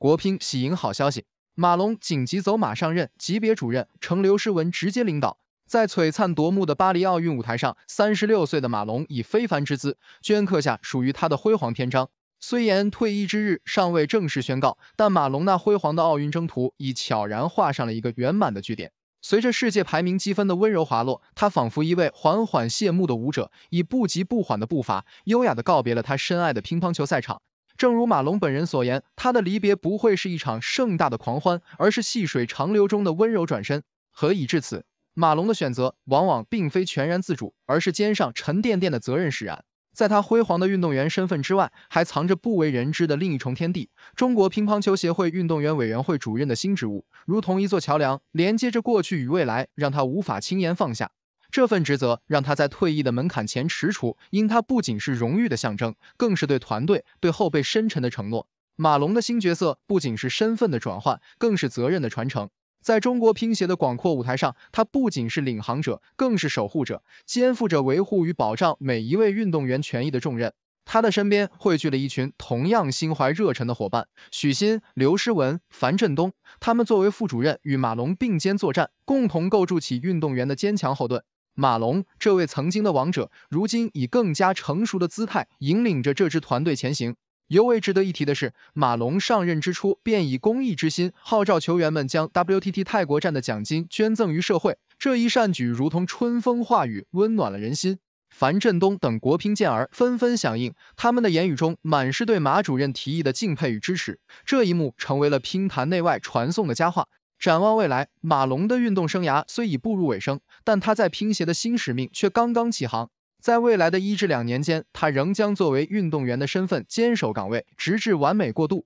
国乒喜迎好消息，马龙紧急走马上任，级别主任成刘诗雯直接领导。在璀璨夺目的巴黎奥运舞台上，三十六岁的马龙以非凡之姿，镌刻下属于他的辉煌篇章。虽然退役之日尚未正式宣告，但马龙那辉煌的奥运征途已悄然画上了一个圆满的句点。随着世界排名积分的温柔滑落，他仿佛一位缓缓谢幕的舞者，以不急不缓的步伐，优雅地告别了他深爱的乒乓球赛场。正如马龙本人所言，他的离别不会是一场盛大的狂欢，而是细水长流中的温柔转身。何以至此？马龙的选择往往并非全然自主，而是肩上沉甸甸的责任使然。在他辉煌的运动员身份之外，还藏着不为人知的另一重天地——中国乒乓球协会运动员委员会主任的新职务，如同一座桥梁，连接着过去与未来，让他无法轻言放下。这份职责让他在退役的门槛前踟蹰，因他不仅是荣誉的象征，更是对团队、对后辈深沉的承诺。马龙的新角色不仅是身份的转换，更是责任的传承。在中国乒协的广阔舞台上，他不仅是领航者，更是守护者，肩负着维护与保障每一位运动员权益的重任。他的身边汇聚了一群同样心怀热忱的伙伴：许昕、刘诗雯、樊振东。他们作为副主任与马龙并肩作战，共同构筑起运动员的坚强后盾。马龙，这位曾经的王者，如今以更加成熟的姿态引领着这支团队前行。尤为值得一提的是，马龙上任之初便以公益之心号召球员们将 WTT 泰国站的奖金捐赠于社会，这一善举如同春风化雨，温暖了人心。樊振东等国乒健儿纷纷响应，他们的言语中满是对马主任提议的敬佩与支持。这一幕成为了乒坛内外传颂的佳话。展望未来，马龙的运动生涯虽已步入尾声，但他在乒协的新使命却刚刚起航。在未来的一至两年间，他仍将作为运动员的身份坚守岗位，直至完美过渡。